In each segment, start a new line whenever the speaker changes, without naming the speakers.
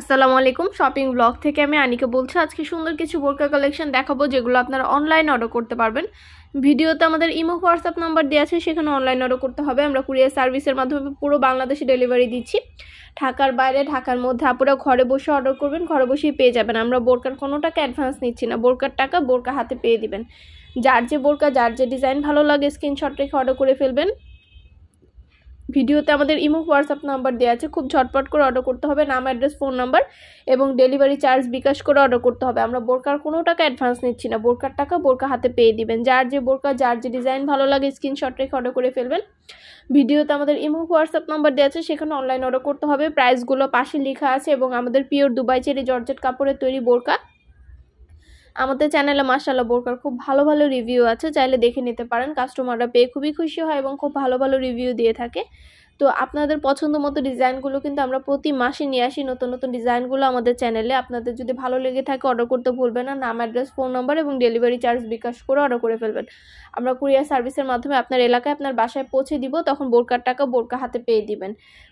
আসসালামু আলাইকুম shopping blog থেকে আমি আনিকা বলছি আজকে সুন্দর কিছু বোরকা কালেকশন দেখাবো যেগুলো আপনারা অনলাইন অর্ডার করতে পারবেন ভিডিওতে আমাদের ইমো হোয়াটসঅ্যাপ নাম্বার দেওয়া আছে সেখানে অনলাইন অর্ডার করতে হবে আমরা কুরিয়ার সার্ভিসের মাধ্যমে পুরো বাংলাদেশে ডেলিভারি দিচ্ছি ঢাকার বাইরে ঢাকার মধ্যে আপনারা ঘরে বসে অর্ডার করবেন ঘরে বসেই পেয়ে যাবেন আমরা বোরকার কোনো টাকা অ্যাডভান্স নিচ্ছি না বোরকার টাকা বোরকা হাতে পেয়ে দিবেন যার যে বোরকা যার যে ডিজাইন ভালো লাগে স্ক্রিনশট রেখে অর্ডার করে ফেলবেন ভিডিওতে আমাদের ইমো হোয়াটসঅ্যাপ নাম্বার দেওয়া আছে খুব ঝটপট করে অর্ডার করতে হবে নাম অ্যাড্রেস ফোন নাম্বার এবং ডেলিভারি চার্জ বিকাশ করে অর্ডার করতে হবে আমরা বোরকার কোনো টাকা অ্যাডভান্স নিচ্ছি না বোরকার টাকা বোরকা হাতে পেয়ে দিবেন যার যে বোরকা যার যে ডিজাইন ভালো লাগে স্ক্রিনশট রেখে অর্ডার করে ফেলবেন ভিডিওতে আমাদের ইমো হোয়াটসঅ্যাপ নাম্বার দেওয়া আছে সেখানে অনলাইন অর্ডার করতে হবে প্রাইসগুলো পাশে লেখা আছে এবং আমাদের পিওর দুবাই চেরি জর্জেট কাপড়ের তৈরি বোরকা আমাদের চ্যানেলে মাসাল্লাহ বোরকার খুব ভালো ভালো রিভিউ আছে চাইলে দেখে নিতে পারেন কাস্টমাররা পেয়ে খুবই খুশি হয় এবং খুব ভালো ভালো রিভিউ দিয়ে থাকে তো আপনাদের পছন্দ মতো ডিজাইনগুলো কিন্তু আমরা প্রতি মাসে নিয়ে আসি নতুন নতুন ডিজাইনগুলো আমাদের চ্যানেলে আপনাদের যদি ভালো লেগে থাকে অর্ডার করতে ভুলবেন না নাম অ্যাড্রেস ফোন নম্বর এবং ডেলিভারি চার্জ বিকাশ করে অর্ডার করে ফেলবেন আমরা কুরিয়ার সার্ভিসের মাধ্যমে আপনার এলাকায় আপনার বাসায় পৌঁছে দিব তখন বোরকার টাকা বোরকা হাতে পেয়ে দিবেন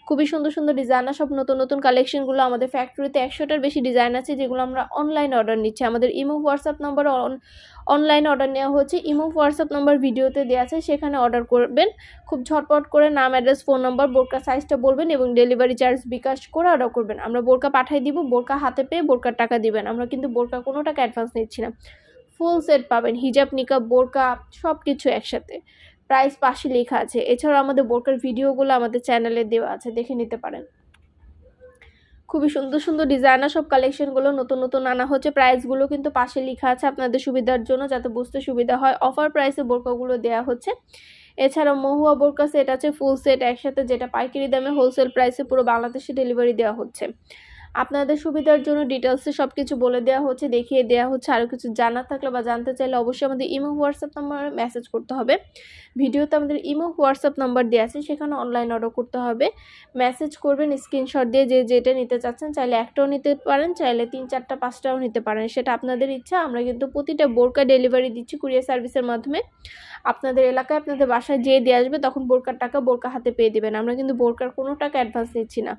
খুবই সুন্দর সুন্দর ডিজাইন সব নতুন নতুন কালেকশনগুলো আমাদের ফ্যাক্টরিতে একশোটার বেশি ডিজাইন আছে যেগুলো আমরা অনলাইন অর্ডার নিচ্ছি আমাদের imo WhatsApp number online order নেওয়া হচ্ছে ইমো হোয়াটসঅ্যাপ নম্বর ভিডিওতে দেওয়া আছে সেখানে অর্ডার করবেন খুব ঝটপট করে নাম অ্যাড্রেস ফোন নম্বর বোরকা সাইজটা বলবেন এবং ডেলিভারি চার্জ বিকাশ করে অর্ডার করবেন আমরা বোরকা পাঠাই দিব বোরকা হাতে পেয়ে বোরকার টাকা দিবেন আমরা কিন্তু বোরকা কোনো টাকা অ্যাডভান্স নিচ্ছি না ফুল সেট পাবেন হিজাব নিকাপ বোরকা সব কিছু একসাথে প্রাইস পাশে লেখা আছে এছাড়াও আমাদের বোরকার ভিডিওগুলো আমাদের চ্যানেলে দেওয়া আছে দেখে নিতে পারেন খুবই সুন্দর সুন্দর ডিজাইনার সব কালেকশনগুলো নতুন নতুন আনা হচ্ছে প্রাইসগুলো কিন্তু পাশে লেখা আছে আপনাদের সুবিধার জন্য যাতে বুঝতে সুবিধা হয় অফার প্রাইসে বোরকাগুলো দেয়া হচ্ছে এছাড়া মহুয়া বোরকা সেট আছে ফুল সেট একসাথে যেটা পাইকারি দামে হোলসেল প্রাইসে পুরো বাংলাদেশে ডেলিভারি দেওয়া হচ্ছে আপনাদের সুবিধার জন্য ডিটেলসে সব কিছু বলে দেওয়া হচ্ছে দেখিয়ে দেওয়া হচ্ছে আরও কিছু জানা থাকলে বা জানতে চাইলে অবশ্যই আমাদের ইমো হোয়াটসঅ্যাপ নাম্বারে মেসেজ করতে হবে ভিডিওতে আমাদের ইমো হোয়াটসঅ্যাপ নাম্বার দেওয়া আছে সেখানে অনলাইন অর্ডার করতে হবে মেসেজ করবেন স্ক্রিনশট দিয়ে যে যেটা নিতে চাচ্ছেন চাইলে একটাও নিতে পারেন চাইলে তিন চারটা পাঁচটাও নিতে পারেন সেটা আপনাদের ইচ্ছা আমরা কিন্তু প্রতিটা বোরকা ডেলিভারি দিচ্ছি কুরিয়ার সার্ভিসের মাধ্যমে আপনাদের এলাকায় আপনাদের বাসায় যেয়ে দিয়ে আসবে তখন বোরকার টাকা বোরকা হাতে পেয়ে দেবেন আমরা কিন্তু বোরকার কোনো টাকা অ্যাডভান্স দিচ্ছি না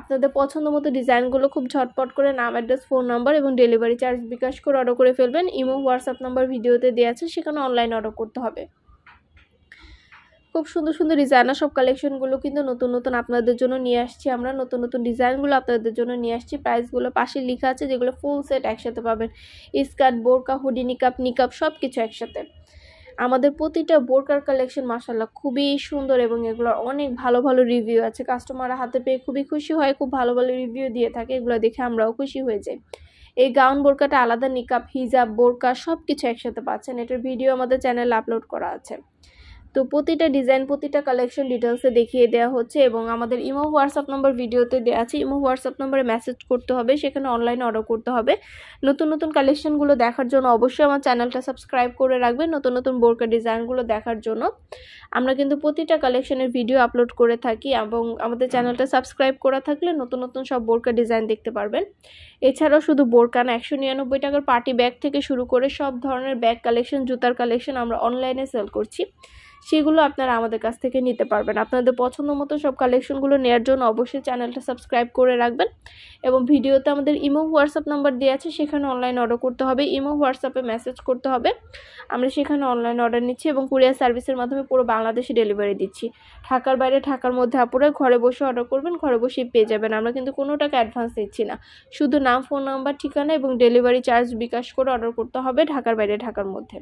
আপনাদের পছন্দ মতো ডিজাইনগুলো খুব ঝটপট করে নাম অ্যাড্রেস ফোন নাম্বার এবং ডেলিভারি চার্জ বিকাশ করে অর্ডার করে ফেলবেন ইমো হোয়াটসঅ্যাপ নাম্বার ভিডিওতে দেওয়া আছে সেখানে অনলাইন অর্ডার করতে হবে খুব সুন্দর সুন্দর ডিজাইনার সব কালেকশনগুলো কিন্তু নতুন নতুন আপনাদের জন্য নিয়ে আসছি আমরা নতুন নতুন ডিজাইনগুলো আপনাদের জন্য নিয়ে আসছি প্রাইসগুলো পাশে লেখা আছে যেগুলো ফুল সেট একসাথে পাবেন স্কার্ট বোরকা হুডি নিকাপ নিকাপ সব কিছু একসাথে আমাদের প্রতিটা বোরকার কালেকশন মাসাল্লাহ খুবই সুন্দর এবং এগুলোর অনেক ভালো ভালো রিভিউ আছে কাস্টমাররা হাতে পেয়ে খুবই খুশি হয় খুব ভালো ভালো রিভিউ দিয়ে থাকে এগুলো দেখে আমরাও খুশি হয়ে যাই এই গাউন বোরকাটা আলাদা নিকাপ হিজাব বোরকা সব কিছু একসাথে পাচ্ছেন এটার ভিডিও আমাদের চ্যানেলে আপলোড করা আছে তো প্রতিটা ডিজাইন প্রতিটা কালেকশন ডিটেলসে দেখিয়ে দেওয়া হচ্ছে এবং আমাদের ইমো হোয়াটসঅ্যাপ নম্বর ভিডিওতে দেওয়া আছে ইমো হোয়াটসঅ্যাপ নম্বরে মেসেজ করতে হবে সেখানে অনলাইনে অর্ডার করতে হবে নতুন নতুন কালেকশনগুলো দেখার জন্য অবশ্যই আমার চ্যানেলটা সাবস্ক্রাইব করে রাখবেন নতুন নতুন বোরকার ডিজাইনগুলো দেখার জন্য আমরা কিন্তু প্রতিটা কালেকশনের ভিডিও আপলোড করে থাকি এবং আমাদের চ্যানেলটা সাবস্ক্রাইব করা থাকলে নতুন নতুন সব বোরকার ডিজাইন দেখতে পারবেন এছাড়াও শুধু বোরকা না একশো নিরানব্বই টাকার পার্টি ব্যাগ থেকে শুরু করে সব ধরনের ব্যাগ কালেকশন জুতার কালেকশন আমরা অনলাইনে সেল করছি সেগুলো আপনারা আমাদের কাছ থেকে নিতে পারবেন আপনাদের পছন্দ মতো সব কালেকশনগুলো নেওয়ার জন্য অবশ্যই চ্যানেলটা সাবস্ক্রাইব করে রাখবেন এবং ভিডিওতে আমাদের ইমো হোয়াটসঅ্যাপ নাম্বার দেওয়া আছে সেখানে অনলাইন অর্ডার করতে হবে ইমো হোয়াটসঅ্যাপে মেসেজ করতে হবে আমরা সেখানে অনলাইন অর্ডার নিচ্ছি এবং কুরিয়ার সার্ভিসের মাধ্যমে পুরো বাংলাদেশে ডেলিভারি দিচ্ছি ঢাকার বাইরে ঢাকার মধ্যে আপনারা ঘরে বসে অর্ডার করবেন ঘরে বসেই পেয়ে যাবেন আমরা কিন্তু কোনো টাকা অ্যাডভান্স দিচ্ছি না শুধু নাম ফোন নাম্বার ঠিকানা এবং ডেলিভারি চার্জ বিকাশ করে অর্ডার করতে হবে ঢাকার বাইরে ঢাকার মধ্যে